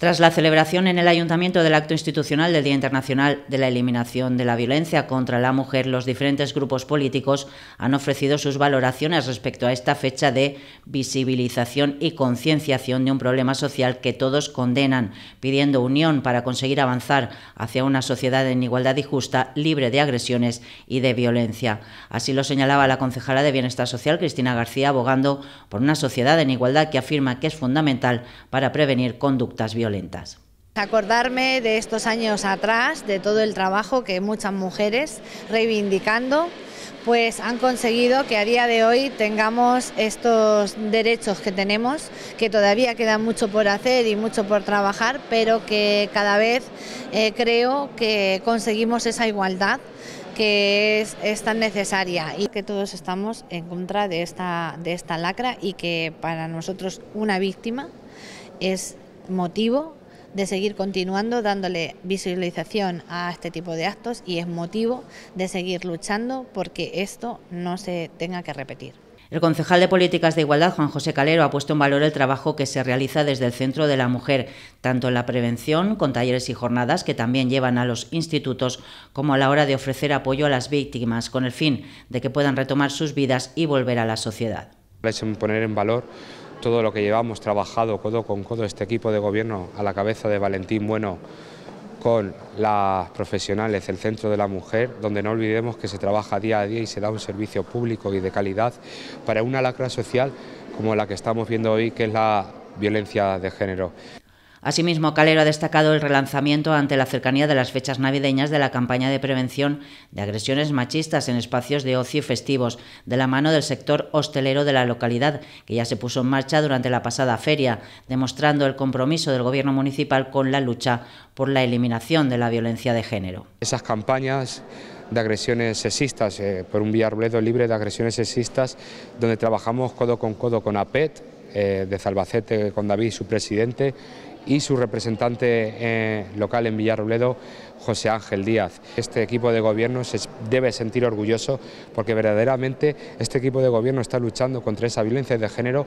Tras la celebración en el Ayuntamiento del acto institucional del Día Internacional de la Eliminación de la Violencia contra la Mujer, los diferentes grupos políticos han ofrecido sus valoraciones respecto a esta fecha de visibilización y concienciación de un problema social que todos condenan, pidiendo unión para conseguir avanzar hacia una sociedad en igualdad y justa, libre de agresiones y de violencia. Así lo señalaba la concejala de Bienestar Social, Cristina García, abogando por una sociedad en igualdad que afirma que es fundamental para prevenir conductas violentas. Acordarme de estos años atrás, de todo el trabajo que muchas mujeres reivindicando, pues han conseguido que a día de hoy tengamos estos derechos que tenemos, que todavía queda mucho por hacer y mucho por trabajar, pero que cada vez eh, creo que conseguimos esa igualdad que es, es, tan necesaria y que todos estamos en contra de esta, de esta lacra y que para nosotros una víctima es motivo de seguir continuando dándole visualización a este tipo de actos y es motivo de seguir luchando porque esto no se tenga que repetir. El concejal de Políticas de Igualdad, Juan José Calero, ha puesto en valor el trabajo que se realiza desde el Centro de la Mujer, tanto en la prevención, con talleres y jornadas que también llevan a los institutos, como a la hora de ofrecer apoyo a las víctimas, con el fin de que puedan retomar sus vidas y volver a la sociedad. Es poner en valor todo lo que llevamos trabajado codo con codo este equipo de gobierno a la cabeza de Valentín Bueno con las profesionales, el Centro de la Mujer, donde no olvidemos que se trabaja día a día y se da un servicio público y de calidad para una lacra social como la que estamos viendo hoy, que es la violencia de género. Asimismo, Calero ha destacado el relanzamiento ante la cercanía de las fechas navideñas de la campaña de prevención de agresiones machistas en espacios de ocio y festivos, de la mano del sector hostelero de la localidad, que ya se puso en marcha durante la pasada feria, demostrando el compromiso del Gobierno municipal con la lucha por la eliminación de la violencia de género. Esas campañas de agresiones sexistas, eh, por un viarbledo libre de agresiones sexistas, donde trabajamos codo con codo con APET, eh, de Zalbacete con David, su presidente, y su representante eh, local en Villarrobledo, José Ángel Díaz. Este equipo de gobierno se debe sentir orgulloso porque verdaderamente este equipo de gobierno está luchando contra esa violencia de género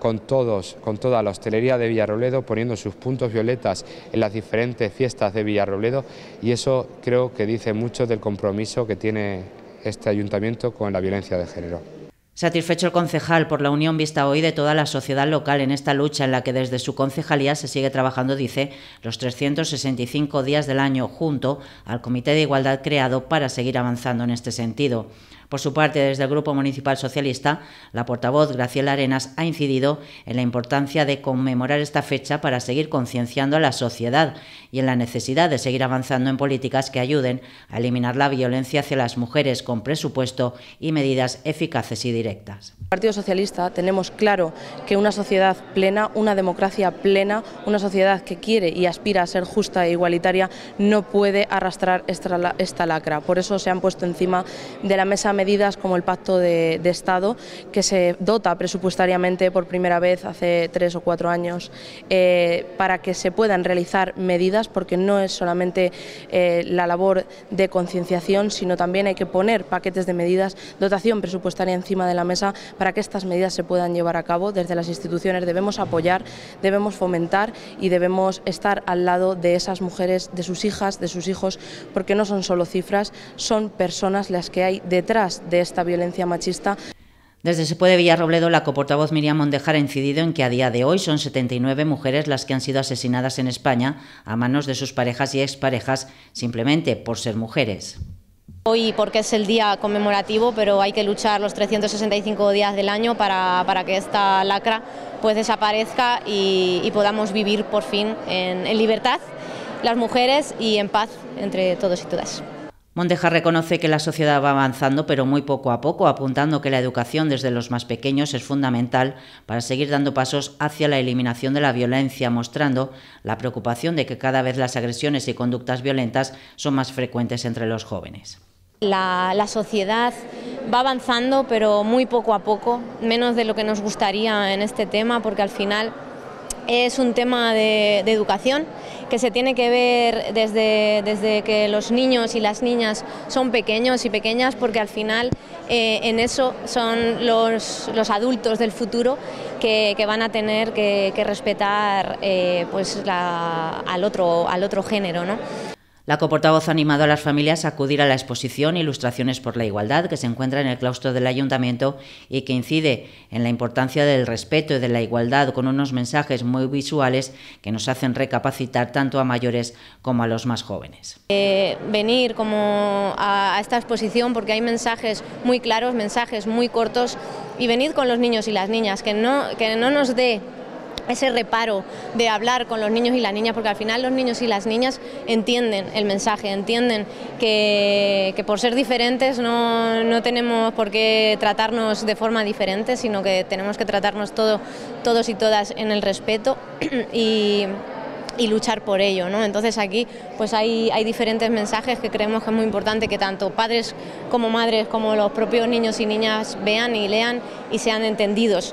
con todos, con toda la hostelería de Villarrobledo, poniendo sus puntos violetas en las diferentes fiestas de Villarrobledo y eso creo que dice mucho del compromiso que tiene este ayuntamiento con la violencia de género. Satisfecho el concejal por la unión vista hoy de toda la sociedad local en esta lucha en la que desde su concejalía se sigue trabajando, dice, los 365 días del año junto al Comité de Igualdad creado para seguir avanzando en este sentido. Por su parte, desde el Grupo Municipal Socialista, la portavoz Graciela Arenas ha incidido en la importancia de conmemorar esta fecha para seguir concienciando a la sociedad y en la necesidad de seguir avanzando en políticas que ayuden a eliminar la violencia hacia las mujeres con presupuesto y medidas eficaces y directas. Partido Socialista tenemos claro que una sociedad plena, una democracia plena, una sociedad que quiere y aspira a ser justa e igualitaria no puede arrastrar esta, lacra. Por eso se han puesto encima de la mesa medidas como el Pacto de, Estado, que se dota presupuestariamente por primera vez hace tres o cuatro años eh, para que se puedan realizar medidas, porque no es solamente eh, la labor de concienciación, sino también hay que poner paquetes de medidas, dotación presupuestaria encima de la mesa para que estas medidas se puedan llevar a cabo. Desde las instituciones debemos apoyar, debemos fomentar y debemos estar al lado de esas mujeres, de sus hijas, de sus hijos, porque no son solo cifras, son personas las que hay detrás de esta violencia machista. Desde Se puede Villarrobledo, la coportavoz Miriam Mondejar ha incidido en que a día de hoy son 79 mujeres las que han sido asesinadas en España a manos de sus parejas y exparejas simplemente por ser mujeres. Hoy porque es el día conmemorativo, pero hay que luchar los 365 días del año para, que esta lacra pues desaparezca y, podamos vivir por fin en, libertad las mujeres y en paz entre todos y todas. Monteja reconoce que la sociedad va avanzando, pero muy poco a poco, apuntando que la educación desde los más pequeños es fundamental para seguir dando pasos hacia la eliminación de la violencia, mostrando la preocupación de que cada vez las agresiones y conductas violentas son más frecuentes entre los jóvenes. La, sociedad va avanzando, pero muy poco a poco, menos de lo que nos gustaría en este tema, porque al final es un tema de, educación que se tiene que ver desde, que los niños y las niñas son pequeños y pequeñas, porque al final eh, en eso son los, adultos del futuro que, van a tener que, respetar eh, pues al, otro, género. La coportavoz ha animado a las familias a acudir a la exposición Ilustraciones por la Igualdad, que se encuentra en el claustro del ayuntamiento y que incide en la importancia del respeto y de la igualdad con unos mensajes muy visuales que nos hacen recapacitar tanto a mayores como a los más jóvenes. Eh, venir como a, esta exposición porque hay mensajes muy claros, mensajes muy cortos y venir con los niños y las niñas, que no, que no nos dé ese reparo de hablar con los niños y las niñas, porque al final los niños y las niñas entienden el mensaje, entienden que, por ser diferentes no, tenemos por qué tratarnos de forma diferente, sino que tenemos que tratarnos todos y todas en el respeto y, luchar por ello. Entonces aquí pues hay, hay diferentes mensajes que creemos que es muy importante que tanto padres como madres como los propios niños y niñas vean y lean y sean entendidos.